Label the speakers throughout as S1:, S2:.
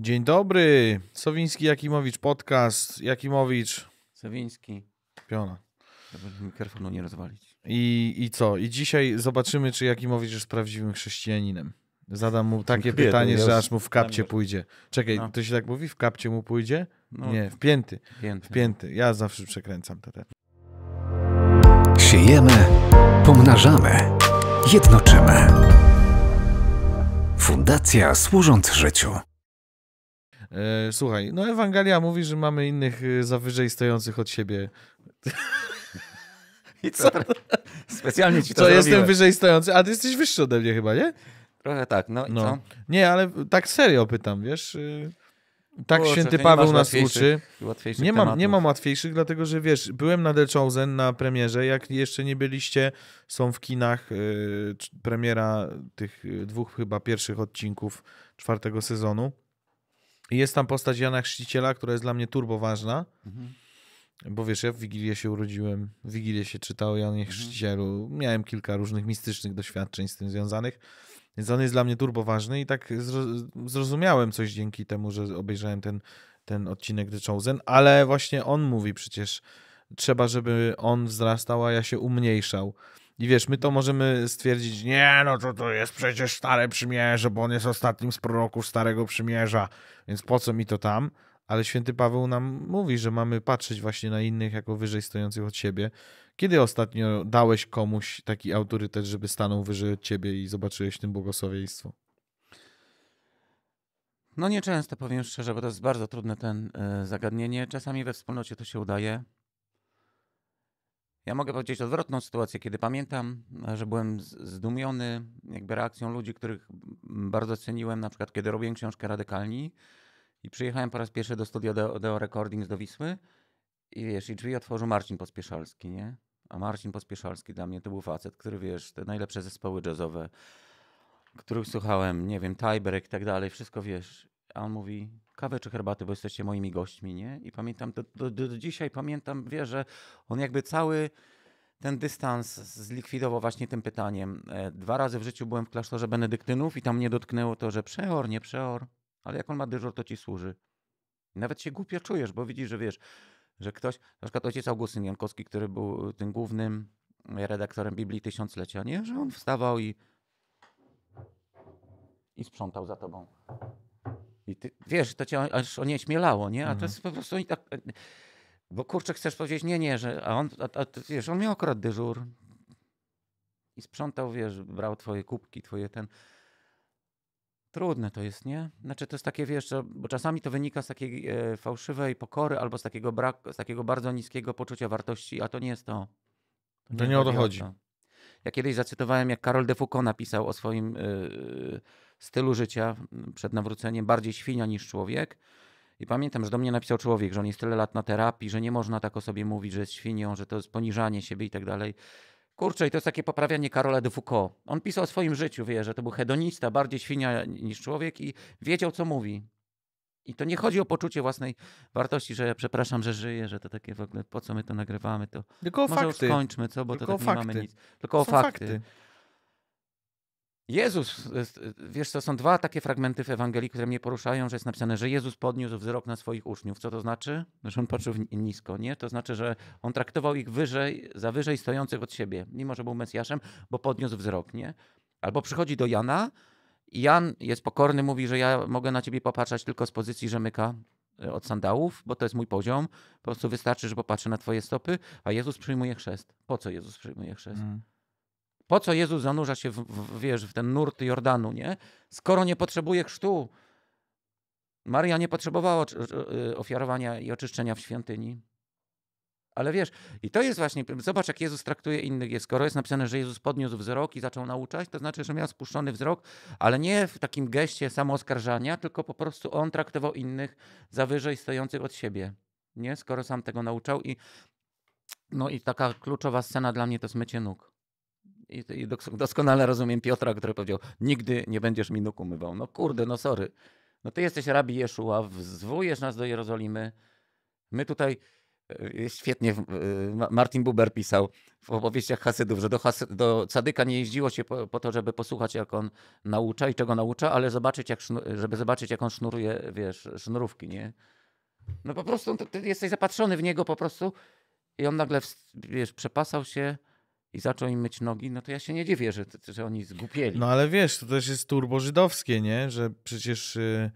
S1: Dzień dobry, Sowiński Jakimowicz podcast, Jakimowicz. Sowiński. Piona. Żeby mikrofonu nie rozwalić. I, I co? I dzisiaj zobaczymy, czy Jakimowicz jest prawdziwym chrześcijaninem. Zadam mu takie pytanie, że aż mu w kapcie pójdzie. Czekaj, no. to się tak mówi? W kapcie mu pójdzie? No. Nie, pięty. W pięty. Ja zawsze przekręcam te. te.
S2: Siejemy, pomnażamy, jednoczymy. Fundacja służąc życiu.
S1: E, słuchaj, no Ewangelia mówi, że mamy innych y, za wyżej stojących od siebie. I co? Specjalnie ci to Co, jestem wyżej stojący, a ty jesteś wyższy ode mnie chyba, nie? Trochę tak, no, no. i co? Nie, ale tak serio pytam, wiesz... Y, tak święty Paweł nas uczy. Nie mam, nie mam łatwiejszych, dlatego że wiesz, byłem na The Chosen na premierze. Jak jeszcze nie byliście, są w kinach y, premiera tych y, dwóch chyba pierwszych odcinków czwartego sezonu. Jest tam postać Jana Chrzciciela, która jest dla mnie turbo ważna. Mhm. Bo wiesz, ja w Wigilię się urodziłem, w Wigilię się czytał Janie mhm. Chrzcicielu. Miałem kilka różnych mistycznych doświadczeń z tym związanych, więc on jest dla mnie turbo ważny i tak zrozumiałem coś dzięki temu, że obejrzałem ten, ten odcinek The Chosen, ale właśnie on mówi przecież, trzeba, żeby on wzrastał, a ja się umniejszał. I wiesz, my to możemy stwierdzić, nie, no to to jest przecież Stare Przymierze, bo on jest ostatnim z proroków Starego Przymierza, więc po co mi to tam? Ale święty Paweł nam mówi, że mamy patrzeć właśnie na innych jako wyżej stojących od siebie. Kiedy ostatnio dałeś komuś taki autorytet, żeby stanął wyżej od ciebie i zobaczyłeś w tym błogosławieństwo? No nieczęsto,
S2: powiem szczerze, bo to jest bardzo trudne ten y, zagadnienie. Czasami we wspólnocie to się udaje. Ja mogę powiedzieć odwrotną sytuację, kiedy pamiętam, że byłem zdumiony jakby reakcją ludzi, których bardzo ceniłem, na przykład kiedy robiłem książkę Radykalni i przyjechałem po raz pierwszy do studia Deo, Recordings do Wisły i wiesz, i drzwi otworzył Marcin Pospieszalski, nie? A Marcin Pospieszalski dla mnie to był facet, który wiesz, te najlepsze zespoły jazzowe, których słuchałem, nie wiem, Tiebreak i tak dalej, wszystko wiesz. A on mówi, kawę czy herbaty, bo jesteście moimi gośćmi, nie? I pamiętam, do, do, do dzisiaj pamiętam, wie, że on jakby cały ten dystans zlikwidował właśnie tym pytaniem. E, dwa razy w życiu byłem w klasztorze benedyktynów i tam mnie dotknęło to, że przeor, nie przeor, ale jak on ma dyżur, to ci służy. I nawet się głupio czujesz, bo widzisz, że wiesz, że ktoś, na przykład ojciec Augustyn Jankowski, który był tym głównym redaktorem Biblii Tysiąclecia, nie? Że on wstawał i, i sprzątał za tobą. I ty, wiesz, to cię aż onieśmielało, nie? A mhm. to jest po prostu... Tak, e, bo kurczę, chcesz powiedzieć, nie, nie, że... A on, a, a, wiesz, on miał akurat dyżur i sprzątał, wiesz, brał twoje kubki, twoje ten... Trudne to jest, nie? Znaczy to jest takie, wiesz, bo czasami to wynika z takiej e, fałszywej pokory albo z takiego braku, z takiego bardzo niskiego poczucia wartości, a to nie jest to. To nie, nie o to chodzi. Ja kiedyś zacytowałem, jak Karol de Foucault napisał o swoim... E, stylu życia mm, przed nawróceniem bardziej świnia niż człowiek. I pamiętam, że do mnie napisał człowiek, że on jest tyle lat na terapii, że nie można tak o sobie mówić, że jest świnią, że to jest poniżanie siebie i tak dalej. Kurczę, i to jest takie poprawianie Karola de Foucault. On pisał o swoim życiu, wie, że to był hedonista, bardziej świnia niż człowiek i wiedział, co mówi. I to nie chodzi o poczucie własnej wartości, że ja przepraszam, że żyję, że to takie w ogóle, po co my to nagrywamy, to Tylko może fakty. skończmy, co, bo Tylko to tak fakty. nie mamy nic. Tylko o fakty. fakty. Jezus, e, e, wiesz co, są dwa takie fragmenty w Ewangelii, które mnie poruszają, że jest napisane, że Jezus podniósł wzrok na swoich uczniów. Co to znaczy? Że on patrzył nisko, nie? To znaczy, że on traktował ich wyżej, za wyżej stojących od siebie, mimo że był Mesjaszem, bo podniósł wzrok, nie? Albo przychodzi do Jana i Jan jest pokorny, mówi, że ja mogę na ciebie popatrzeć tylko z pozycji rzemyka e, od sandałów, bo to jest mój poziom. Po prostu wystarczy, że popatrzę na twoje stopy, a Jezus przyjmuje chrzest. Po co Jezus przyjmuje chrzest? Mm. Po co Jezus zanurza się w, w, wiesz, w ten nurt Jordanu, nie? Skoro nie potrzebuje chrztu. Maria nie potrzebowała y, ofiarowania i oczyszczenia w świątyni. Ale wiesz, i to jest właśnie, zobacz jak Jezus traktuje innych. Skoro jest napisane, że Jezus podniósł wzrok i zaczął nauczać, to znaczy, że miał spuszczony wzrok, ale nie w takim geście samooskarżania, tylko po prostu on traktował innych za wyżej stojących od siebie. Nie? Skoro sam tego nauczał i no i taka kluczowa scena dla mnie to smycie nóg. I, i doskonale rozumiem Piotra, który powiedział, nigdy nie będziesz mi nóg umywał. No kurde, no sorry. No ty jesteś rabi Jeszua, wzwujesz nas do Jerozolimy. My tutaj e, świetnie e, Martin Buber pisał w opowieściach Hasydów, że do, Hasy, do Cadyka nie jeździło się po, po, to, żeby posłuchać, jak on naucza i czego naucza, ale zobaczyć, jak żeby zobaczyć, jak on sznuruje, wiesz, sznurówki, nie? No po prostu ty, ty jesteś zapatrzony w niego po prostu i on nagle, wiesz, przepasał się i zaczął im myć nogi, no to ja się nie dziwię, że, że oni
S1: zgupieli. No ale wiesz, to też jest turbo nie? Że przecież y,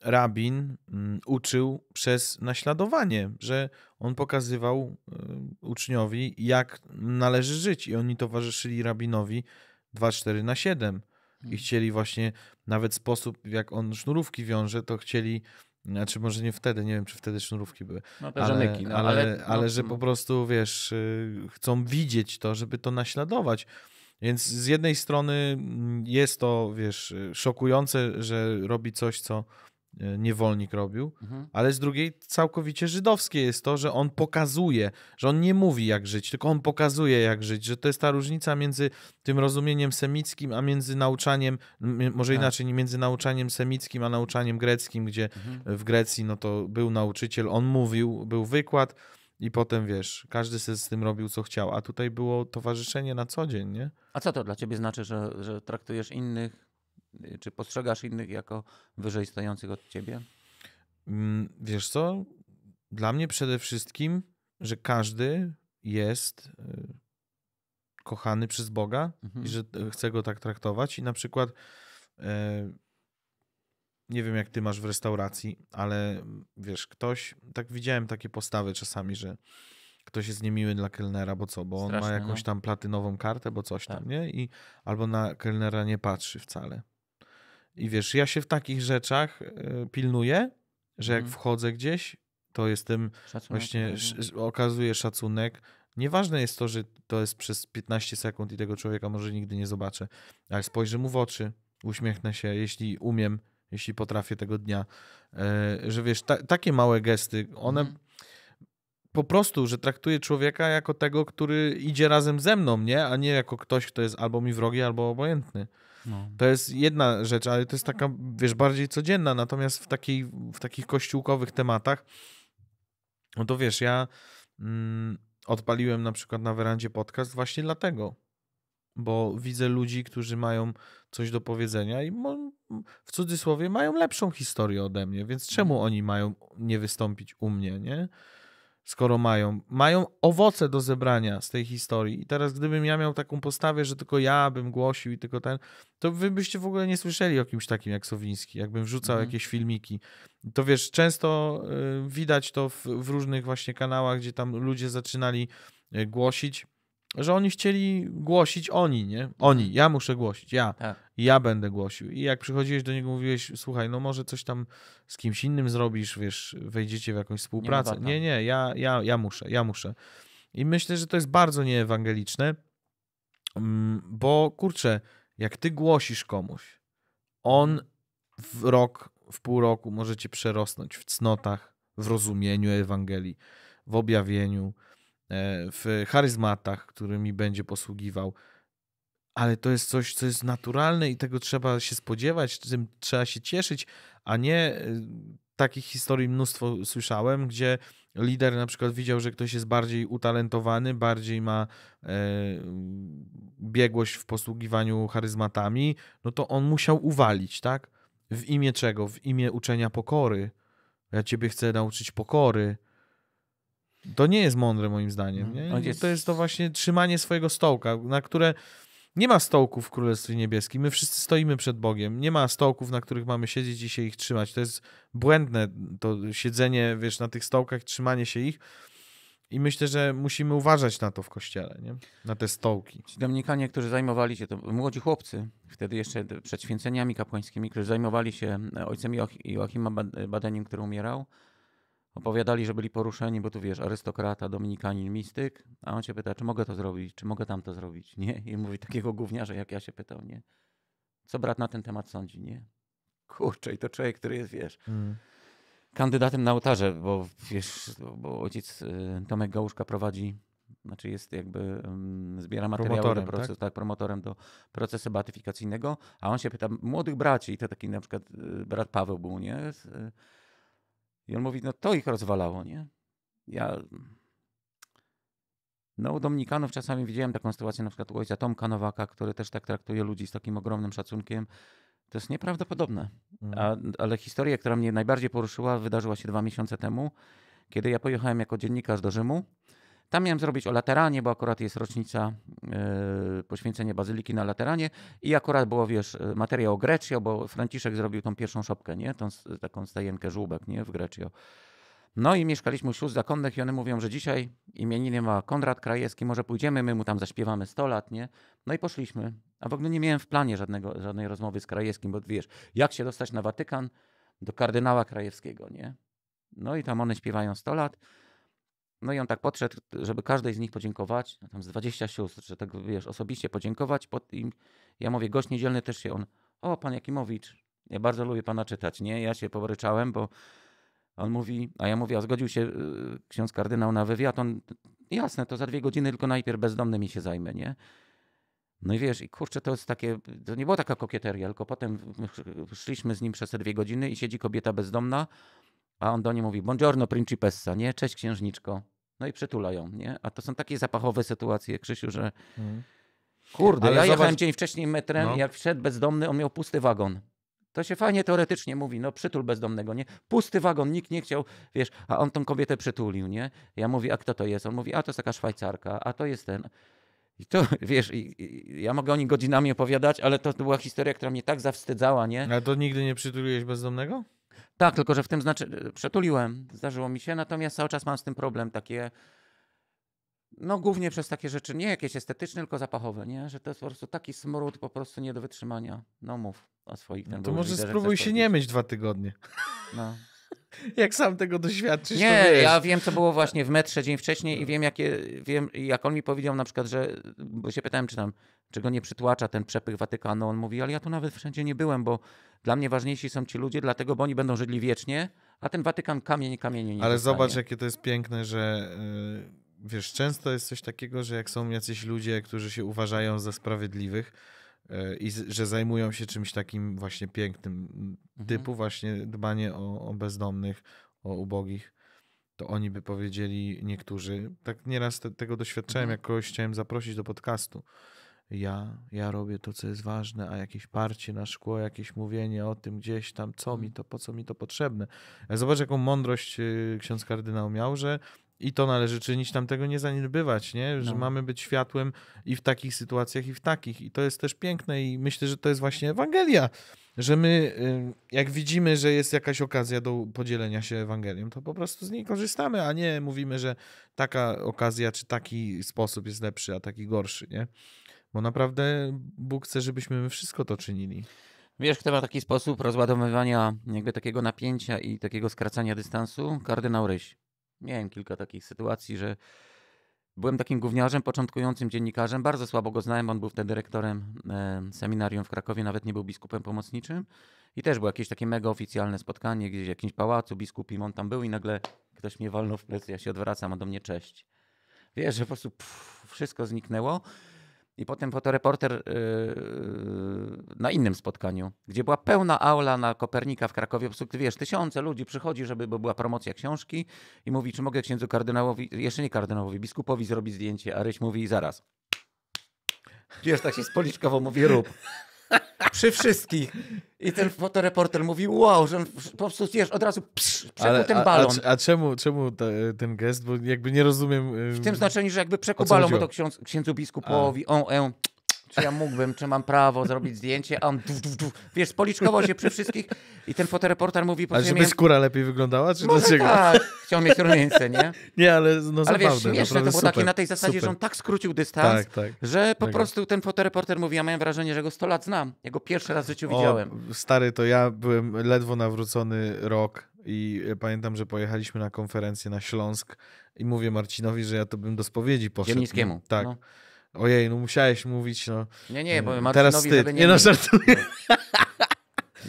S1: rabin y, uczył przez naśladowanie, że on pokazywał y, uczniowi, jak należy żyć i oni towarzyszyli rabinowi 2-4 na 7 i mhm. chcieli właśnie nawet sposób, jak on sznurówki wiąże, to chcieli znaczy może nie wtedy, nie wiem czy wtedy sznurówki były. No ale, no, ale, ale, no, ale że no. po prostu wiesz, y, chcą widzieć to, żeby to naśladować. Więc z jednej strony mm, jest to, wiesz, y, szokujące, że robi coś, co E, niewolnik robił, mhm. ale z drugiej całkowicie żydowskie jest to, że on pokazuje, że on nie mówi jak żyć, tylko on pokazuje jak żyć, że to jest ta różnica między tym rozumieniem semickim, a między nauczaniem, może tak. inaczej, między nauczaniem semickim, a nauczaniem greckim, gdzie mhm. w Grecji no to był nauczyciel, on mówił, był wykład i potem wiesz, każdy sobie z tym robił co chciał, a tutaj było towarzyszenie na co dzień, nie?
S2: A co to dla ciebie znaczy, że, że traktujesz innych czy postrzegasz innych jako
S1: wyżej stojących od ciebie? Mm, wiesz co? Dla mnie przede wszystkim, że każdy jest y, kochany przez Boga mhm. i że y, chce go tak traktować. I na przykład y, nie wiem, jak ty masz w restauracji, ale mm, wiesz, ktoś, tak widziałem takie postawy czasami, że ktoś jest niemiły dla kelnera, bo co, bo Straszne, on ma no. jakąś no. tam platynową kartę, bo coś tak. tam, nie? I albo na kelnera nie patrzy wcale. I wiesz, ja się w takich rzeczach e, pilnuję, że jak mhm. wchodzę gdzieś, to jestem szacunek, właśnie, no. okazuję szacunek. Nieważne jest to, że to jest przez 15 sekund i tego człowieka może nigdy nie zobaczę, ale spojrzę mu w oczy, uśmiechnę się, jeśli umiem, jeśli potrafię tego dnia. E, że wiesz, ta, takie małe gesty, one mhm. po prostu, że traktuję człowieka jako tego, który idzie razem ze mną, nie? A nie jako ktoś, kto jest albo mi wrogi, albo obojętny. No. To jest jedna rzecz, ale to jest taka, wiesz, bardziej codzienna. Natomiast w, takiej, w takich kościółkowych tematach, no to wiesz, ja mm, odpaliłem na przykład na werandzie podcast właśnie dlatego, bo widzę ludzi, którzy mają coś do powiedzenia i w cudzysłowie mają lepszą historię ode mnie, więc czemu oni mają nie wystąpić u mnie, nie? skoro mają. Mają owoce do zebrania z tej historii. I teraz, gdybym ja miał taką postawę, że tylko ja bym głosił i tylko ten, to wy byście w ogóle nie słyszeli o kimś takim jak Sowiński, jakbym wrzucał mhm. jakieś filmiki. To wiesz, często y, widać to w, w różnych właśnie kanałach, gdzie tam ludzie zaczynali y, głosić że oni chcieli głosić oni, nie? Oni, mhm. ja muszę głosić, ja. Tak. Ja będę głosił. I jak przychodziłeś do niego, mówiłeś, słuchaj, no może coś tam z kimś innym zrobisz, wiesz, wejdziecie w jakąś współpracę. Nie, nie, nie, ja, ja, ja muszę, ja muszę. I myślę, że to jest bardzo nieewangeliczne, mm, bo kurczę, jak ty głosisz komuś, on mhm. w rok, w pół roku może cię przerosnąć w cnotach, w rozumieniu Ewangelii, w objawieniu, E, w charyzmatach, którymi będzie posługiwał, ale to jest coś, co jest naturalne i tego trzeba się spodziewać, tym trzeba się cieszyć, a nie e, takich historii mnóstwo słyszałem, gdzie lider na przykład widział, że ktoś jest bardziej utalentowany, bardziej ma e, biegłość w posługiwaniu charyzmatami, no to on musiał uwalić, tak? W imię czego? W imię uczenia pokory. Ja ciebie chcę nauczyć pokory. To nie jest mądre moim zdaniem. Mhm. Nie? To jest to właśnie trzymanie swojego stołka, na które nie ma stołków w Królestwie Niebieskim. My wszyscy stoimy przed Bogiem. Nie ma stołków, na których mamy siedzieć i się ich trzymać. To jest błędne to siedzenie, wiesz, na tych stołkach, trzymanie się ich. I myślę, że musimy uważać na to w kościele, nie? na te stołki. Ci Dominikanie, którzy zajmowali
S2: się, to młodzi chłopcy, wtedy jeszcze przed święceniami kapłańskimi, którzy zajmowali się ojcem Joachima Badeniem, który umierał, opowiadali, że byli poruszeni, bo tu wiesz, arystokrata, dominikanin, mistyk, a on cię pyta, czy mogę to zrobić, czy mogę tam to zrobić, nie? I mówi takiego gówniarza, jak ja się pytał, nie? Co brat na ten temat sądzi, nie? Kurczę, i to człowiek, który jest, wiesz, mm. kandydatem na ołtarze, bo wiesz, bo ojciec y, Tomek Gałuszka prowadzi znaczy jest jakby, mm, zbiera materiały promotorem, do tak? procesu, tak? tak? promotorem do procesu beatyfikacyjnego, a on się pyta młodych braci, i to taki na przykład y, brat Paweł był, nie? Y, i on mówi, no to ich rozwalało, nie? Ja... No u Dominikanów czasami widziałem taką sytuację, na przykład u ojca Tomka Nowaka, który też tak traktuje ludzi z takim ogromnym szacunkiem. To jest nieprawdopodobne. A, mhm. ale historia, która mnie najbardziej poruszyła, wydarzyła się dwa miesiące temu, kiedy ja pojechałem jako dziennikarz do Rzymu. Tam miałem zrobić o Lateranie, bo akurat jest rocznica yy, poświęcenie bazyliki na Lateranie i akurat było, wiesz, materiał o Greccio, bo Franciszek zrobił tą pierwszą szopkę, nie? Tą, taką stajenkę żółbek, nie? W Greccio. No i mieszkaliśmy wśród zakonnych i one mówią, że dzisiaj imieniny ma Konrad Krajewski, może pójdziemy, my mu tam zaśpiewamy 100 lat, nie? No i poszliśmy. A w ogóle nie miałem w planie żadnego, żadnej rozmowy z Krajewskim, bo wiesz, jak się dostać na Watykan? Do kardynała Krajewskiego, nie? No i tam one śpiewają 100 lat. No i on tak podszedł, żeby każdej z nich podziękować, no tam z 20 sióstr, że tak wiesz, osobiście podziękować. Pod, i ja mówię, gość niedzielny też się on, o pan Jakimowicz, ja bardzo lubię pana czytać, nie? Ja się poryczałem, bo on mówi, a ja mówię, a zgodził się y, ksiądz kardynał na wywiad, on, jasne, to za dwie godziny, tylko najpierw mi się zajmę, nie? No i wiesz, i kurczę, to jest takie, to nie była taka kokieteria, tylko potem szliśmy z nim przez te dwie godziny i siedzi kobieta bezdomna, a on do niej mówi, buongiorno principessa, nie? Cześć księżniczko. No i przytula ją, nie? A to są takie zapachowe sytuacje, Krzysiu, że... Mm. Kurde, Ale ja zobacz... jechałem dzień wcześniej metrem, no. jak wszedł bezdomny, on miał pusty wagon. To się fajnie teoretycznie mówi, no przytul bezdomnego, nie? Pusty wagon, nikt nie chciał, wiesz, a on tą kobietę przytulił, nie? Ja mówię, a kto to jest? On mówi, a to jest taka Szwajcarka, a to jest ten... I to, wiesz, i, i, ja mogę o nich godzinami opowiadać, ale to była historia, która mnie tak zawstydzała, nie? Ale to nigdy nie przytuliłeś bezdomnego? Tak, tylko że w tym znaczy e, przetuliłem, zdarzyło mi się, natomiast cały czas mam z tym problem takie no głównie przez takie rzeczy, nie jakieś estetyczne, tylko zapachowe, nie? Że to jest po prostu taki smród po prostu nie do wytrzymania. No mów o swoich. No ten no to może spróbuj się
S1: nie myć dwa tygodnie. No. Jak sam tego doświadczysz. Nie, to ja
S2: wiem, co było właśnie w metrze dzień wcześniej i wiem, jakie, wiem, jak on mi powiedział na przykład, że, bo się pytałem, czy tam, czy go nie przytłacza ten przepych Watykanu. On mówi, ale ja tu nawet wszędzie nie byłem, bo dla mnie ważniejsi są ci ludzie, dlatego, bo oni
S1: będą żyli wiecznie,
S2: a ten Watykan kamień kamienie nie Ale zobacz,
S1: jakie to jest piękne, że y, wiesz, często jest coś takiego, że jak są jacyś ludzie, którzy się uważają za sprawiedliwych, i że zajmują się czymś takim właśnie pięknym, mhm. typu właśnie dbanie o, o, bezdomnych, o ubogich, to oni by powiedzieli niektórzy, tak nieraz te, tego doświadczałem, mhm. jak kogoś chciałem zaprosić do podcastu. Ja, ja robię to, co jest ważne, a jakieś parcie na szkło, jakieś mówienie o tym gdzieś tam, co mi mhm. to, po co mi to potrzebne. Zobacz, jaką mądrość y, ksiądz kardynał miał, że i to należy czynić, tam tego nie zaniedbywać, nie? że no. mamy być światłem i w takich sytuacjach, i w takich. I to jest też piękne, i myślę, że to jest właśnie Ewangelia, że my, y, jak widzimy, że jest jakaś okazja do podzielenia się Ewangelią, to po prostu z niej korzystamy, a nie mówimy, że taka okazja czy taki sposób jest lepszy, a taki gorszy. Nie? Bo naprawdę Bóg chce, żebyśmy my wszystko to czynili.
S2: Wiesz, kto ma taki sposób rozładowywania jakby takiego napięcia i takiego skracania dystansu? Kardynał Ryś miałem kilka takich sytuacji, że byłem takim gówniarzem, początkującym dziennikarzem. Bardzo słabo go znałem, on był wtedy dyrektorem seminarium w Krakowie, nawet nie był biskupem pomocniczym. I też było jakieś takie mega oficjalne spotkanie gdzieś w jakimś pałacu, biskup On tam był i nagle ktoś mnie walnął w plecy, ja się odwracam, a do mnie cześć. Wiesz, że po prostu pff, wszystko zniknęło. I potem fotoreporter y, y, na innym spotkaniu, gdzie była pełna aula na Kopernika w Krakowie, po wiesz, tysiące ludzi przychodzi, żeby była promocja książki i mówi, czy mogę księdzu kardynałowi, jeszcze nie kardynałowi, biskupowi zrobić zdjęcie, a Ryś mówi zaraz. Wiesz, tak się spoliczkowo mówi, rób. Przy wszystkich. I ten fotoreporter mówi, wow, że on po prostu wiesz, od razu psz, przekuł ten balon.
S1: A, a, a czemu, czemu ta, ten gest? Bo jakby nie rozumiem. Yy, w tym znaczeniu, że jakby przekuł balon, bo to ksiądz, księdzu biskupowi,
S2: on, on, czy ja mógłbym, czy mam prawo zrobić zdjęcie, a on duf, duf, wiesz, policzkował się przy wszystkich i ten fotoreporter mówi... Ale żeby skóra lepiej wyglądała, czy Może dlaczego? tak, chciał mieć rumieńce, nie? Nie, ale no zaprawdę, Ale wiesz, śmieszne to było takie na tej zasadzie, super. że on tak skrócił dystans, tak, tak, że po tak. prostu ten fotoreporter mówi, ja miałem wrażenie, że go 100 lat znam, ja go pierwszy raz w życiu o, widziałem.
S1: Stary, to ja byłem ledwo nawrócony rok i e, pamiętam, że pojechaliśmy na konferencję na Śląsk i mówię Marcinowi, że ja to bym do spowiedzi poszedł. Ziemnickiemu. Tak. No. Ojej, no musiałeś mówić, no. Nie, nie, bo Marcinowi Teraz Nie, nie no, żartuję.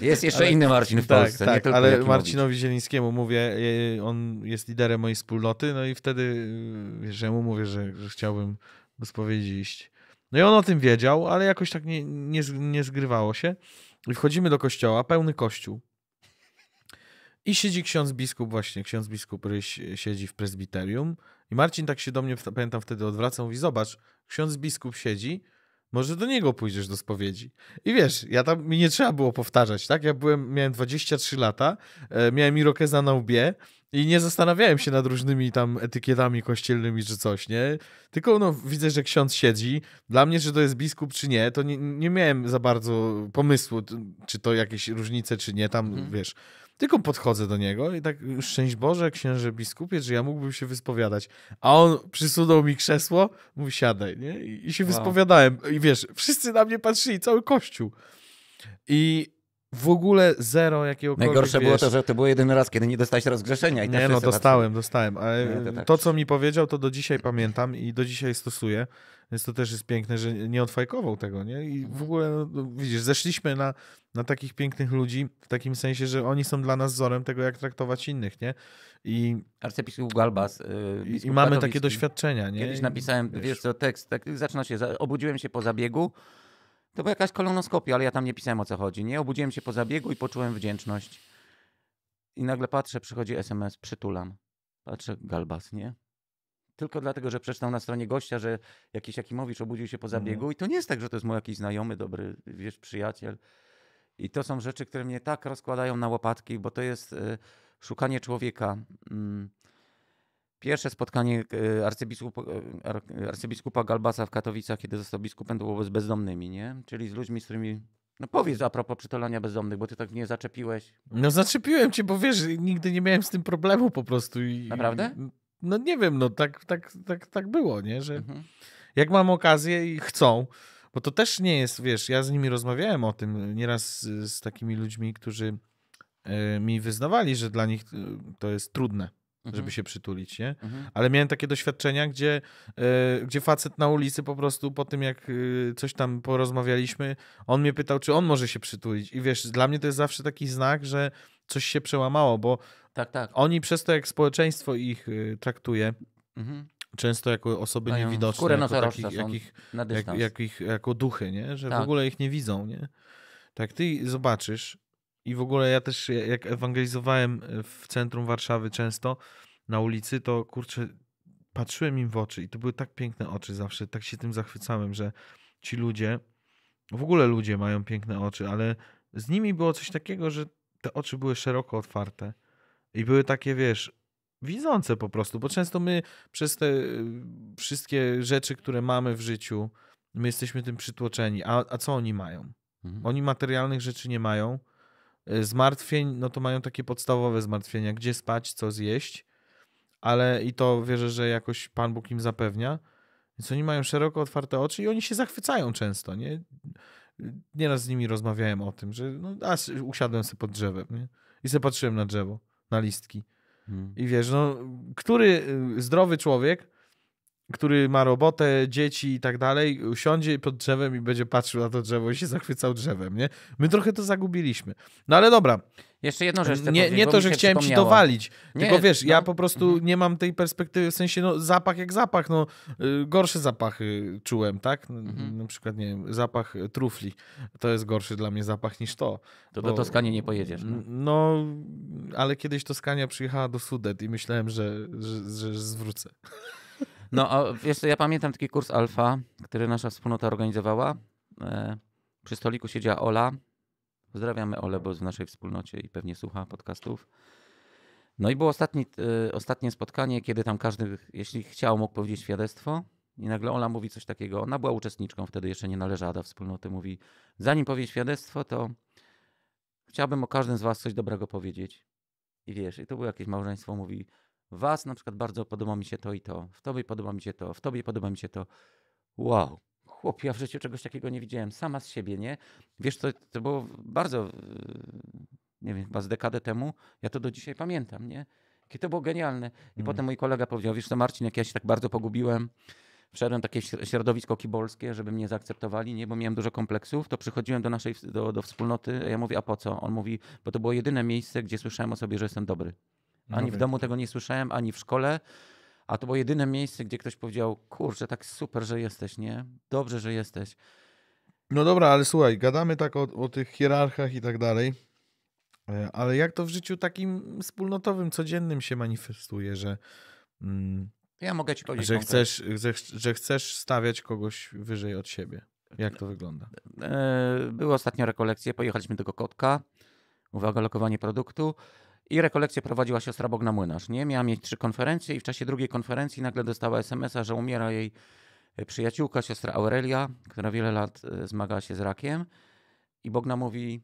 S1: Jest jeszcze ale, inny Marcin w tak, Polsce. Tak, tylko, ale Marcinowi mówić. Zielińskiemu mówię, on jest liderem mojej wspólnoty, no i wtedy, wiesz, mu mówię, że, że chciałbym do spowiedzi iść. No i on o tym wiedział, ale jakoś tak nie, nie, nie zgrywało się. I wchodzimy do kościoła, pełny kościół. I siedzi ksiądz biskup, właśnie ksiądz biskup Ryś e, siedzi w prezbiterium. I Marcin tak się do mnie, pamiętam, wtedy odwracał mówi, zobacz, ksiądz biskup siedzi, może do niego pójdziesz do spowiedzi. I wiesz, ja tam, mi nie trzeba było powtarzać, tak? Ja byłem, miałem 23 lata, e, miałem irokeza na łbie, i nie zastanawiałem się nad różnymi tam etykietami kościelnymi czy coś, nie? Tylko no, widzę, że ksiądz siedzi. Dla mnie, czy to jest biskup, czy nie, to nie, nie miałem za bardzo pomysłu, czy to jakieś różnice, czy nie, tam mhm. wiesz. Tylko podchodzę do niego i tak, szczęść Boże, księże biskupie, że ja mógłbym się wyspowiadać. A on przysunął mi krzesło, mówi siadaj, nie? I, i się wow. wyspowiadałem. I wiesz, wszyscy na mnie patrzyli, cały kościół. I w ogóle zero jakiegokolwiek... Najgorsze wiesz... było to, że to było jedyny raz, kiedy nie dostałeś rozgrzeszenia. I nie, no dostałem, dostałem, ale nie, to, tak. to, co mi powiedział, to do dzisiaj pamiętam i do dzisiaj stosuję, więc to też jest piękne, że nie odfajkował tego, nie? I w ogóle, no, no widzisz, zeszliśmy na, na takich pięknych ludzi w takim sensie, że oni są dla nas wzorem tego, jak traktować innych, nie? I arcybiskup Galbas. Yy, I mamy takie doświadczenia, nie? Kiedyś napisałem, wiesz, wiesz co,
S2: tekst, tak, zaczyna się, obudziłem się po zabiegu, to była jakaś kolonoskopia, ale ja tam nie pisałem o co chodzi. Nie obudziłem się po zabiegu i poczułem wdzięczność. I nagle patrzę, przychodzi SMS, przytulam. Patrzę, Galbas, nie? Tylko dlatego, że przeczytał na stronie gościa, że jakiś Jakimowicz obudził się po mhm. zabiegu mm. i to nie jest tak, że to jest mój jakiś znajomy, dobry, wiesz, przyjaciel. I to są rzeczy, które mnie tak rozkładają na łopatki, bo to jest y, szukanie człowieka. Y, Pierwsze spotkanie e, arcybiskupa, e, arcybiskupa Galbasa w Katowicach, kiedy został biskupem, to było z bezdomnymi, nie? Czyli z ludźmi, z którymi no powiedz a propos przytulania bezdomnych, bo ty tak mnie zaczepiłeś.
S1: No zaczepiłem cię, bo wiesz, nigdy nie miałem z tym problemu po prostu. I, Naprawdę? I, no nie wiem, no tak, tak, tak, tak było, nie? Że mhm. jak mam okazję i chcą, bo to też nie jest, wiesz, ja z nimi rozmawiałem o tym nieraz z, z takimi ludźmi, którzy y, mi wyznawali, że dla nich to jest trudne. Mhm. żeby się przytulić, nie? Mhm. Ale miałem takie doświadczenia, gdzie, y, gdzie facet na ulicy po prostu po tym, jak y, coś tam porozmawialiśmy, on mnie pytał, czy on może się przytulić. I wiesz, dla mnie to jest zawsze taki znak, że coś się przełamało, bo tak, tak. oni przez to, jak społeczeństwo ich y, traktuje, mhm często jako osoby Mają niewidoczne, jako, takich, jakich, jak, ich jako duchy, nie? że tak. w ogóle ich nie widzą. Nie? Tak, ty zobaczysz i w ogóle ja też, jak ewangelizowałem w centrum Warszawy często, na ulicy, to kurczę, patrzyłem im w oczy i to były tak piękne oczy zawsze, tak się tym zachwycałem, że ci ludzie, w ogóle ludzie mają piękne oczy, ale z nimi było coś takiego, że te oczy były szeroko otwarte i były takie, wiesz, widzące po prostu, bo często my przez te y, wszystkie rzeczy, które mamy w życiu, my jesteśmy tym przytłoczeni. A, a co oni mają? Mhm. Oni materialnych rzeczy nie mają. Y, zmartwień, no to mają takie podstawowe zmartwienia, gdzie spać, co zjeść, ale i to wierzę, że jakoś Pan Bóg im zapewnia. Więc oni mają szeroko otwarte oczy i oni się zachwycają często, nie? Nieraz z nimi rozmawiałem o tym, że no, a, usiadłem sobie pod drzewem, nie? I sobie patrzyłem na drzewo, na listki. Hmm. I wiesz, no, który y, zdrowy człowiek który ma robotę, dzieci i tak dalej, usiądzie pod drzewem i będzie patrzył na to drzewo i się zachwycał drzewem, nie? My trochę to zagubiliśmy. No ale dobra. Jeszcze jedną rzecz Nie, powiem, nie to, że chciałem ci dowalić, nie, tylko wiesz, no. ja po prostu mhm. nie mam tej perspektywy, w sensie no, zapach jak zapach, no y, gorsze zapachy czułem, tak? Mhm. Na przykład, nie wiem, zapach trufli. To jest gorszy dla mnie zapach niż to. To do Toskanii nie pojedziesz. No. no, ale kiedyś Toskania przyjechała do Sudet i myślałem, że, że, że zwrócę.
S2: No, a wiesz, ja pamiętam taki kurs alfa, który nasza wspólnota organizowała. E, przy stoliku siedziała Ola. Pozdrawiamy Ole, bo jest w naszej wspólnocie i pewnie słucha podcastów. No i było ostatni, e, ostatnie spotkanie, kiedy tam każdy, jeśli chciał, mógł powiedzieć świadectwo. I nagle Ola mówi coś takiego. Ona była uczestniczką, wtedy jeszcze nie należała do wspólnoty. Mówi, zanim powie świadectwo, to chciałbym o każdym z was coś dobrego powiedzieć. I wiesz, i to było jakieś małżeństwo. Mówi, was na przykład bardzo podoba mi się to i to, w tobie podoba mi się to, w tobie podoba mi się to. Wow, chłop, ja w życiu czegoś takiego nie widziałem, sama z siebie, nie? Wiesz, to, to było bardzo, e, nie wiem, chyba z dekadę temu, ja to do dzisiaj pamiętam, nie? Jakie to było genialne. I mm. potem mój kolega powiedział, wiesz co Marcin, jak ja się tak bardzo pogubiłem, wszedłem w takie środowisko kibolskie, żeby mnie zaakceptowali, nie, bo miałem dużo kompleksów, to przychodziłem do naszej, do, do wspólnoty, ja mówię, a po co? On mówi, bo to było jedyne miejsce, gdzie słyszałem o sobie, że jestem dobry. Ani no w domu tego nie słyszałem, ani w szkole. A to było jedyne miejsce, gdzie ktoś powiedział: Kurczę, tak super, że jesteś, nie? Dobrze, że jesteś.
S1: No dobra, ale słuchaj, gadamy tak o, o tych hierarchach i tak dalej. E, ale jak to w życiu takim wspólnotowym, codziennym się manifestuje, że. Mm, ja mogę ci powiedzieć. Że chcesz, że, że chcesz stawiać kogoś wyżej od siebie. Jak to wygląda?
S2: E, były ostatnio rekolekcje, pojechaliśmy do Kokotka. Uwaga, lokowanie produktu. I rekolekcję prowadziła siostra Bogna Młynarz. Nie? Miała mieć trzy konferencje i w czasie drugiej konferencji nagle dostała smsa, że umiera jej e, przyjaciółka, siostra Aurelia, która wiele lat e, zmagała się z rakiem. I Bogna mówi,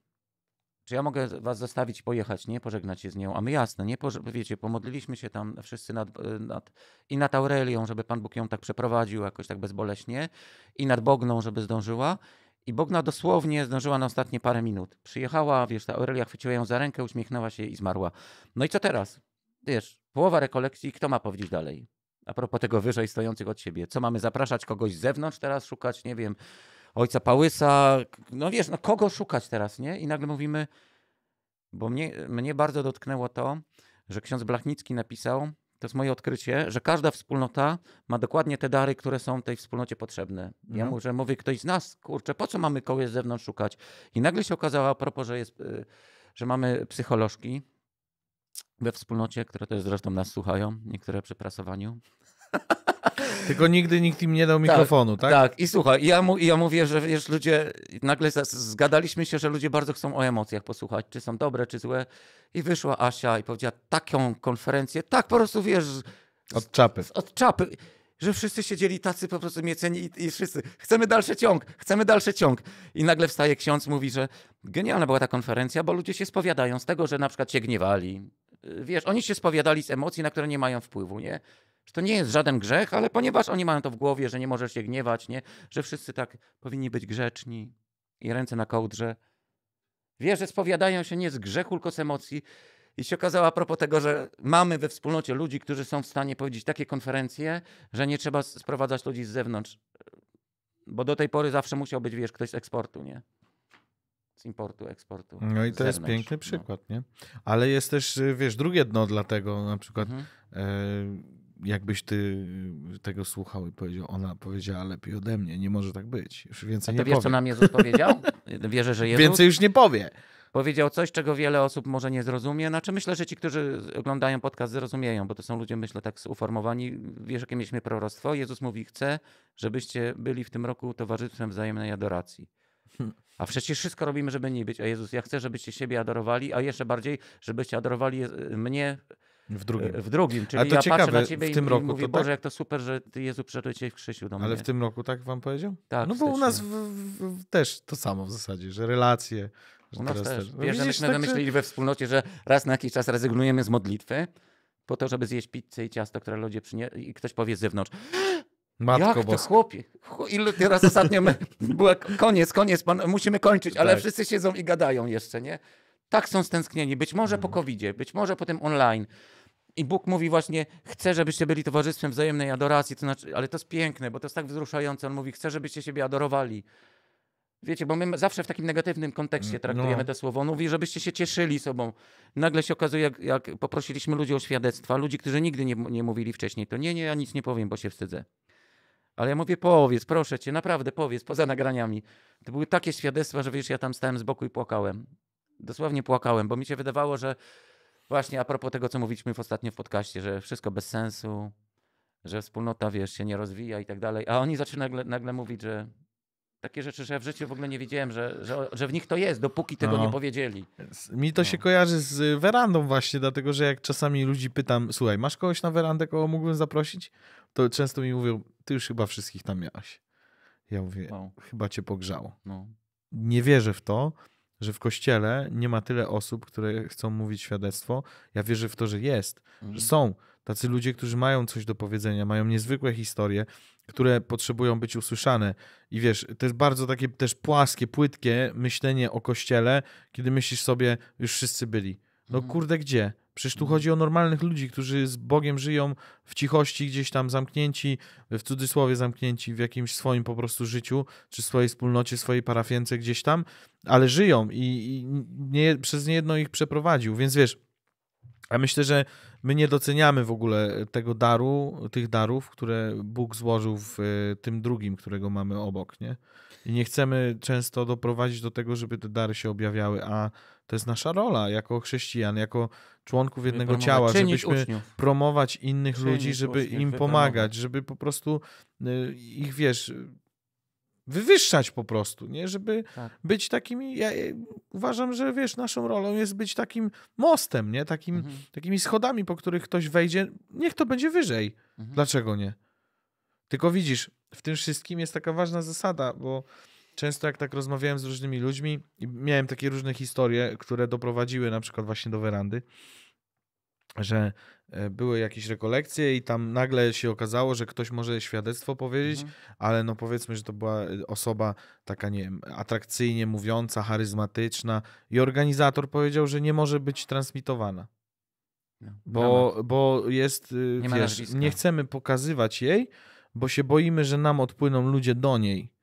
S2: czy ja mogę was zostawić i pojechać, nie? Pożegnać się z nią. A my jasne, nie? wiecie, pomodliliśmy się tam wszyscy nad, e, nad, i nad Aurelią, żeby Pan Bóg ją tak przeprowadził jakoś tak bezboleśnie i nad Bogną, żeby zdążyła. I Bogna dosłownie zdążyła na ostatnie parę minut. Przyjechała, wiesz, ta Aurelia chwyciła ją za rękę, uśmiechnęła się i zmarła. No i co teraz? Wiesz, połowa rekolekcji, kto ma powiedzieć dalej? A propos tego wyżej stojących od siebie. Co mamy zapraszać kogoś z zewnątrz teraz, szukać, nie wiem, ojca Pałysa? No wiesz, no kogo szukać teraz, nie? I nagle mówimy, bo mnie, mnie bardzo dotknęło to, że ksiądz Blachnicki napisał, to jest moje odkrycie, że każda wspólnota ma dokładnie te dary, które są tej wspólnocie potrzebne. Ja mhm. może mówię ktoś z nas, kurczę, po co mamy kogoś z zewnątrz szukać? I nagle się okazało, a propos, że, jest, y, że mamy psycholożki we wspólnocie, które też zresztą nas słuchają, niektóre przy prasowaniu.
S1: Tylko nigdy nikt im nie dał tak, mikrofonu, tak? Tak, tak. i
S2: słuchaj, ja, mu, ja mówię, że wiesz, ludzie, nagle zgadaliśmy się, że ludzie bardzo chcą o emocjach posłuchać, czy są dobre, czy złe. I wyszła Asia i powiedziała taką konferencję, tak po prostu wiesz. od czapy. Z, od czapy że wszyscy siedzieli tacy po prostu mieceni i, i wszyscy chcemy dalszy ciąg, chcemy dalszy ciąg. I nagle wstaje ksiądz, mówi, że genialna była ta konferencja, bo ludzie się spowiadają z tego, że na przykład się gniewali. Wiesz, oni się spowiadali z emocji, na które nie mają wpływu, nie? że to nie jest żaden grzech, ale ponieważ oni mają to w głowie, że nie możesz się gniewać, nie? że wszyscy tak powinni być grzeczni i ręce na kołdrze. Wiesz, że spowiadają się nie z grzechu, tylko z emocji. I się okazało a propos tego, że mamy we wspólnocie ludzi, którzy są w stanie powiedzieć takie konferencje, że nie trzeba sprowadzać ludzi z zewnątrz. Bo do tej pory zawsze musiał być, wiesz, ktoś z eksportu, nie? Z importu, eksportu. No i to jest piękny
S1: no. przykład, no. nie? Ale jest też, y, wiesz, drugie dno dla tego, na przykład. Mhm. E, jakbyś ty y, tego słuchał i powiedział, ona powiedziała lepiej ode mnie, nie może tak być. Już więcej A nie wiesz, powie. co nam Jezus powiedział? Wierzę, że Jezus... Więcej już nie powie.
S2: Powiedział coś, czego wiele osób może nie zrozumie. Znaczy myślę, że ci, którzy oglądają podcast zrozumieją, bo to są ludzie, myślę, tak uformowani. Wiesz, jakie mieliśmy proroctwo? Jezus mówi, chcę, żebyście byli w tym roku towarzystwem wzajemnej adoracji. Hmm. A przecież wszystko robimy, żeby nie być. A Jezus, ja chcę, żebyście siebie adorowali, a jeszcze bardziej, żebyście adorowali y, mnie
S1: w drugim. E, w drugim, czyli Ale to ja ciekawe, patrzę na ciebie w tym i, roku i mówię, to Boże, tak?
S2: jak to super, że Ty Jezu dzisiaj w Krzysiu do mnie. Ale w tym roku tak wam powiedział?
S1: Tak, No bo u nas w, w, też to samo w zasadzie, że relacje. Że u nas też. No Wiesz, że myśmy tak,
S2: we wspólnocie, że raz na jakiś czas rezygnujemy z modlitwy po to, żeby zjeść pizzę i ciasto, które ludzie przynieśli i ktoś powie z zewnątrz Matko Jak to, boska. chłopie? Ilu teraz ostatnio my, była koniec, koniec, pan, musimy kończyć, ale tak. wszyscy siedzą i gadają jeszcze, nie? Tak są stęsknieni. Być może po mhm. covid być może po tym online, i Bóg mówi właśnie, chcę, żebyście byli towarzystwem wzajemnej adoracji, to znaczy, ale to jest piękne, bo to jest tak wzruszające. On mówi, chcę, żebyście siebie adorowali. Wiecie, bo my zawsze w takim negatywnym kontekście mm, no. traktujemy no. to słowo. On mówi, żebyście się cieszyli sobą. Nagle się okazuje, jak, jak poprosiliśmy ludzi o świadectwa, ludzi, którzy nigdy nie, nie mówili wcześniej, to nie, nie, ja nic nie powiem, bo się wstydzę. Ale ja mówię, powiedz, proszę cię, naprawdę powiedz, poza nagraniami. To były takie świadectwa, że wiesz, ja tam stałem z boku i płakałem. Dosłownie płakałem, bo mi się wydawało, że Właśnie a propos tego, co mówiliśmy w ostatnim w podcaście, że wszystko bez sensu, że wspólnota, wiesz, się nie rozwija i tak dalej, a oni zaczynają nagle, nagle mówić, że takie rzeczy, że ja w życiu w ogóle nie wiedziałem, że, że, że w nich to jest, dopóki tego no. nie powiedzieli.
S1: Mi to no. się kojarzy z werandą właśnie, dlatego że jak czasami ludzi pytam, słuchaj, masz kogoś na werandę, kogo mógłbym zaprosić? To często mi mówią, ty już chyba wszystkich tam miałaś. Ja mówię, chyba cię pogrzało. No. Nie wierzę w to, że w kościele nie ma tyle osób, które chcą mówić świadectwo. Ja wierzę w to, że jest, mhm. że są tacy ludzie, którzy mają coś do powiedzenia, mają niezwykłe historie, które potrzebują być usłyszane. I wiesz, to jest bardzo takie też płaskie, płytkie myślenie o kościele, kiedy myślisz sobie, już wszyscy byli. No mhm. kurde, gdzie? Przecież tu chodzi o normalnych ludzi, którzy z Bogiem żyją w cichości, gdzieś tam zamknięci, w cudzysłowie zamknięci w jakimś swoim po prostu życiu, czy swojej wspólnocie, swojej parafience gdzieś tam, ale żyją i, i nie, przez niejedno ich przeprowadził. Więc wiesz, a myślę, że my nie doceniamy w ogóle tego daru, tych darów, które Bóg złożył w e, tym drugim, którego mamy obok, nie? I nie chcemy często doprowadzić do tego, żeby te dary się objawiały, a to jest nasza rola jako chrześcijan, jako członków jednego ciała, żebyśmy uczniów. promować innych czynić ludzi, żeby uczniów, im pomagać, żeby po prostu e, ich, wiesz, wywyższać po prostu, nie? Żeby tak. być takimi, ja uważam, że wiesz, naszą rolą jest być takim mostem, nie? Takim, mhm. Takimi schodami, po których ktoś wejdzie, niech to będzie wyżej. Mhm. Dlaczego nie? Tylko widzisz, w tym wszystkim jest taka ważna zasada, bo często jak tak rozmawiałem z różnymi ludźmi i miałem takie różne historie, które doprowadziły na przykład właśnie do werandy, że E, były jakieś rekolekcje i tam nagle się okazało, że ktoś może świadectwo powiedzieć, mhm. ale no powiedzmy, że to była e, osoba taka, nie wiem, atrakcyjnie mówiąca, charyzmatyczna i organizator powiedział, że nie może być transmitowana. No. Bo, no, bo jest, e, nie, wiesz, nie chcemy pokazywać jej, bo się boimy, że nam odpłyną ludzie do niej.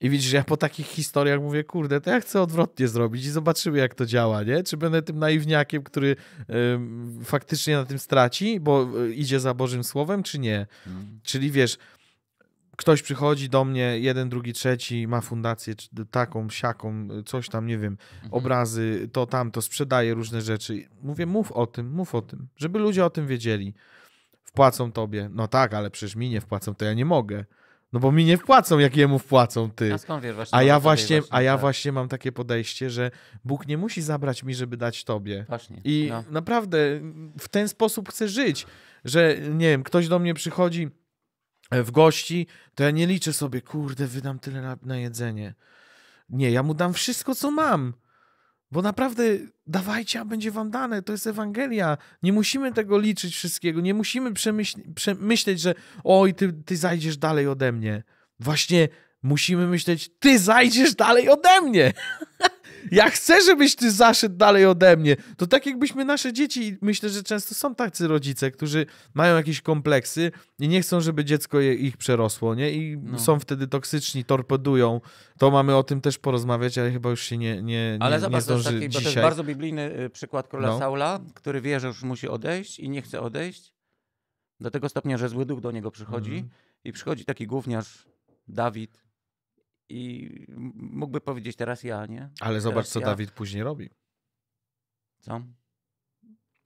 S1: I widzisz, ja po takich historiach mówię, kurde, to ja chcę odwrotnie zrobić i zobaczymy, jak to działa, nie? Czy będę tym naiwniakiem, który y, faktycznie na tym straci, bo e, idzie za Bożym Słowem, czy nie? Mhm. Czyli wiesz, ktoś przychodzi do mnie, jeden, drugi, trzeci, ma fundację taką, siaką, e, coś tam, nie wiem, mhm. obrazy, to tamto, sprzedaje różne rzeczy. Mówię, mów o tym, mów o tym, żeby ludzie o tym wiedzieli. Wpłacą tobie. No tak, ale przecież mi nie wpłacą, to ja nie mogę. No bo mi nie wpłacą, jak jemu wpłacą ty. A skąd wiesz właśnie? A ja właśnie, właśnie, a ja tak. właśnie mam takie podejście, że Bóg nie musi zabrać mi, żeby dać tobie. Właśnie. I no. naprawdę w ten sposób chcę żyć, że nie wiem, ktoś do mnie przychodzi e, w gości, to ja nie liczę sobie, kurde, wydam tyle na, na jedzenie. Nie, ja mu dam wszystko, co mam. Bo naprawdę dawajcie, a będzie wam dane. To jest Ewangelia. Nie musimy tego liczyć wszystkiego. Nie musimy przemyśleć, że oj, ty, ty zajdziesz dalej ode mnie. Właśnie musimy myśleć, ty zajdziesz dalej ode mnie. Ja chcę, żebyś ty zaszedł dalej ode mnie. To tak jakbyśmy nasze dzieci, myślę, że często są tacy rodzice, którzy mają jakieś kompleksy i nie chcą, żeby dziecko je, ich przerosło, nie? I no. są wtedy toksyczni, torpedują. To mamy o tym też porozmawiać, ale chyba już się nie nie Ale nie, zobacz, nie zdąży taki, dzisiaj. to jest bardzo
S2: biblijny y, przykład króla no. Saula, który wie, że już musi odejść i nie chce odejść. Do tego stopnia, że zły duch do niego przychodzi. Mm. I przychodzi taki gówniarz Dawid, i mógłby powiedzieć teraz ja, nie? Ale zobacz, teraz co ja. Dawid
S1: później robi. Co?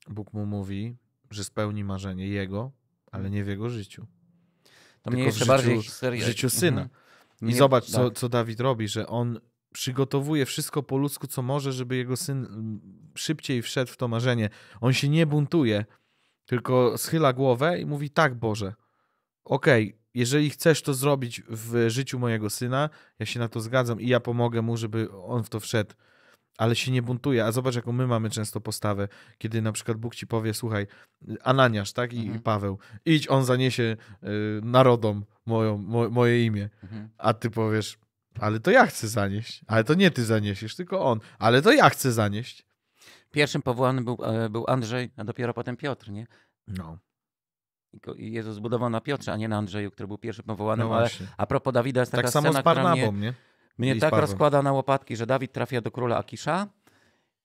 S1: Bóg mu mówi, że spełni marzenie jego, ale nie w jego życiu. To mnie jeszcze w życiu, bardziej histeria. W życiu syna. Mhm. I zobacz, co, tak. co Dawid robi, że on przygotowuje wszystko po ludzku, co może, żeby jego syn mm, szybciej wszedł w to marzenie. On się nie buntuje, tylko schyla głowę i mówi: Tak, Boże, okej, okay, jeżeli chcesz to zrobić w życiu mojego syna, ja się na to zgadzam i ja pomogę mu, żeby on w to wszedł, ale się nie buntuje. A zobacz, jaką my mamy często postawę, kiedy na przykład Bóg ci powie, słuchaj, Ananiasz, tak, i, mhm. i Paweł, idź, on zaniesie y, narodom moją, mo, moje imię, mhm. a ty powiesz, ale to ja chcę zanieść, ale to nie ty zaniesiesz, tylko on, ale to ja chcę zanieść. Pierwszym powołanym był, e, był
S2: Andrzej, a dopiero potem Piotr, nie? No. I Jezus na Piotrze, a nie na Andrzeju, który był pierwszy powołany. No ale a propos Dawida jest tak taka tak scena, samo z Parnabą, która mnie, nie? mnie tak rozkłada na łopatki, że Dawid trafia do króla Akisza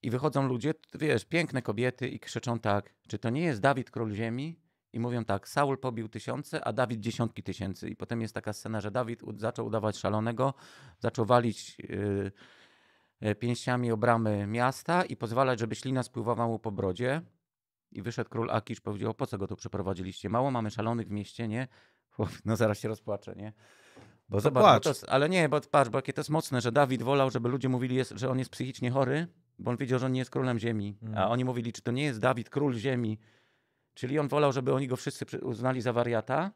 S2: i wychodzą ludzie, wiesz, piękne kobiety i krzyczą tak, czy to nie jest Dawid król ziemi? I mówią tak, Saul pobił tysiące, a Dawid dziesiątki tysięcy. I potem jest taka scena, że Dawid zaczął udawać szalonego, zaczął walić yy, pięściami o bramy miasta i pozwalać, żeby ślina spływała mu po brodzie. I wyszedł król Akisz, powiedział, po co go tu przeprowadziliście? Mało mamy szalonych w mieście, nie? No zaraz się rozpłaczę, nie? Bo to zobacz, bo to, ale nie, bo patrz, bo jakie to jest mocne, że Dawid wolał, żeby ludzie mówili, jest, że on jest psychicznie chory, bo on wiedział, że on nie jest królem ziemi. Mm. A oni mówili, czy to nie jest Dawid, król ziemi. Czyli on wolał, żeby oni go wszyscy uznali za wariata.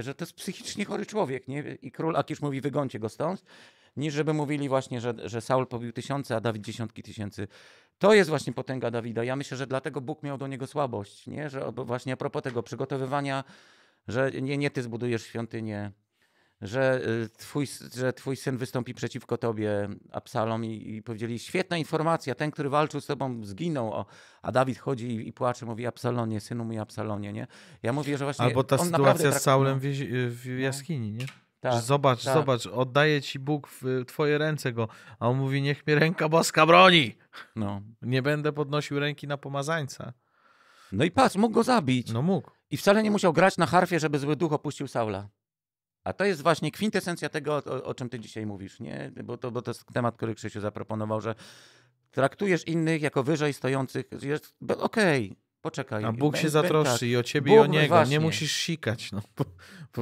S2: że to jest psychicznie chory człowiek, nie? I król Akisz mówi, wygoncie go stąd. Niż żeby mówili właśnie, że, że Saul pobił tysiące, a Dawid dziesiątki tysięcy to jest właśnie potęga Dawida. Ja myślę, że dlatego Bóg miał do niego słabość, nie? Że właśnie a propos tego przygotowywania, że nie, nie ty zbudujesz świątynię, że y, twój, że twój syn wystąpi przeciwko tobie, Absalom, i, i powiedzieli, świetna informacja, ten, który walczył z tobą, zginął, o, a Dawid chodzi i, i, płacze, mówi, Absalonie, synu mój Absalonie, nie? Ja mówię, że właśnie... Albo ta sytuacja z Saulem
S1: w, w no. jaskini, nie? tak, zobacz, tak. zobacz, oddaję ci Bóg w y, twoje ręce go. A on mówi, niech mnie ręka boska broni. No. Nie będę podnosił ręki na pomazańca. No i patrz, mógł go zabić. No mógł. I wcale nie musiał grać na harfie, żeby zły duch opuścił
S2: Saula. A to jest właśnie kwintesencja tego, o, o czym ty dzisiaj mówisz, nie? Bo to, bo to jest temat, który Krzysiu zaproponował, że traktujesz innych jako wyżej stojących. Okej, okay, Poczekaj. A Bóg się zatroszczy tak. i o ciebie Bóg, i o niego. Właśnie. Nie musisz
S1: sikać. No,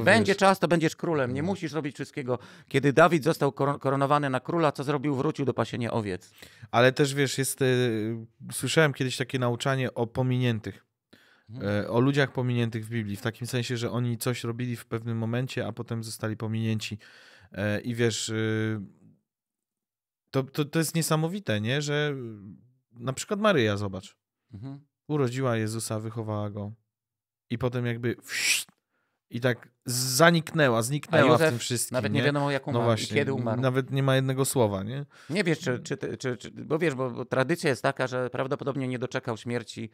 S1: będzie
S2: wiesz. czas, to będziesz królem. Nie no. musisz robić wszystkiego. Kiedy Dawid został koronowany na króla, co
S1: zrobił? Wrócił do pasienia owiec. Ale też wiesz, jest, y, słyszałem kiedyś takie nauczanie o pominiętych. Mhm. E, o ludziach pominiętych w Biblii, w takim sensie, że oni coś robili w pewnym momencie, a potem zostali pominięci. E, I wiesz, y, to, to, to jest niesamowite, nie? że y, na przykład Maryja, zobacz. Mhm urodziła Jezusa, wychowała go. I potem jakby wsz, i tak zaniknęła, zniknęła w tym wszystkim. Nawet nie, nie? wiadomo, jaką no właśnie, kiedy umarł. Nawet nie ma jednego słowa, nie?
S2: Nie wiesz, czy, czy, czy, czy bo wiesz, bo, bo tradycja jest taka, że prawdopodobnie nie doczekał śmierci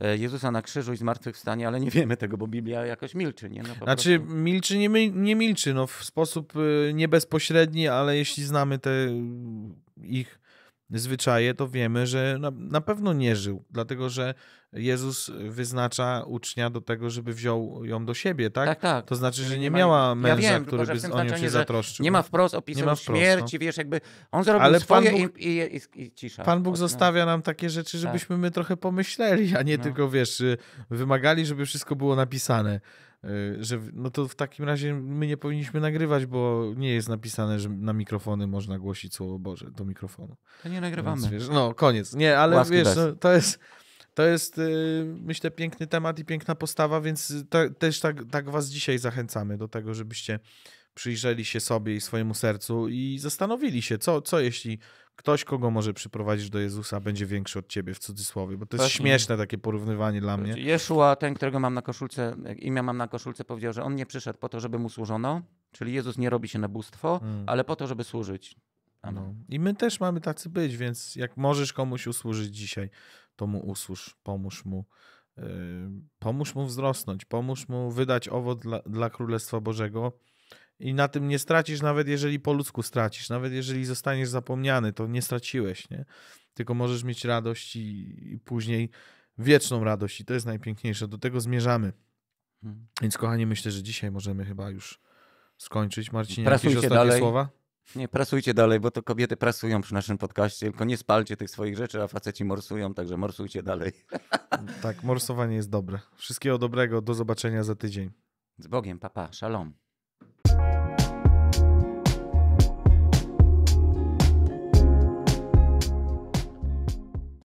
S2: e, Jezusa na krzyżu i zmartwychwstanie, ale nie wiemy tego, bo Biblia jakoś milczy. Nie? No, znaczy
S1: prostu... milczy, nie, nie milczy, no, w sposób e, nie bezpośredni, ale jeśli znamy te ich zwyczaje, to wiemy, że na, na, pewno nie żył, dlatego że Jezus wyznacza ucznia do tego, żeby wziął ją do siebie, tak? Tak, tak. To znaczy, że nie, miała męża, ja wiem, który by o nią się zatroszczył. Nie ma wprost opisu no. śmierci, no. wiesz, jakby on zrobił Ale swoje Bóg, i, i, i, i, cisza. Pan Bóg no. zostawia nam takie rzeczy, tak. żebyśmy my trochę pomyśleli, a nie no. tylko, wiesz, wymagali, żeby wszystko było napisane. Y, że no to w takim razie my nie powinniśmy nagrywać, bo nie jest napisane, że na mikrofony można głosić słowo Boże do mikrofonu. To nie nagrywamy. Więc, wiesz, no koniec. Nie, ale Łaski wiesz, no, to jest to jest y, myślę piękny temat i piękna postawa, więc ta, też tak, tak was dzisiaj zachęcamy do tego, żebyście przyjrzeli się sobie i swojemu sercu i zastanowili się, co, co jeśli ktoś, kogo może przyprowadzić do Jezusa, będzie większy od ciebie, w cudzysłowie, bo to jest Właśnie. śmieszne takie porównywanie dla mnie.
S2: Jeszua, ten, którego mam na koszulce, imię mam na koszulce, powiedział, że on nie przyszedł po to, żeby mu służono, czyli Jezus nie robi się na bóstwo, hmm. ale po to, żeby służyć. No.
S1: I my też mamy tacy być, więc jak możesz komuś usłużyć dzisiaj, to mu usłuż, pomóż mu. Yy, pomóż mu wzrosnąć, pomóż mu wydać owoc dla, dla Królestwa Bożego, i na tym nie stracisz, nawet jeżeli po ludzku stracisz, nawet jeżeli zostaniesz zapomniany, to nie straciłeś, nie? Tylko możesz mieć radość i, i później wieczną radość i to jest najpiękniejsze. Do tego zmierzamy. Hmm. Więc kochani, myślę, że dzisiaj możemy chyba już skończyć. Marcinie, Prasujcie jakieś ostatnie dalej. słowa?
S2: Nie, prasujcie dalej, bo to kobiety prasują przy naszym podcaście, tylko nie spalcie tych swoich rzeczy, a faceci morsują, także morsujcie dalej.
S1: Tak, morsowanie jest dobre. Wszystkiego dobrego, do zobaczenia za tydzień. Z Bogiem, papa, pa. shalom. you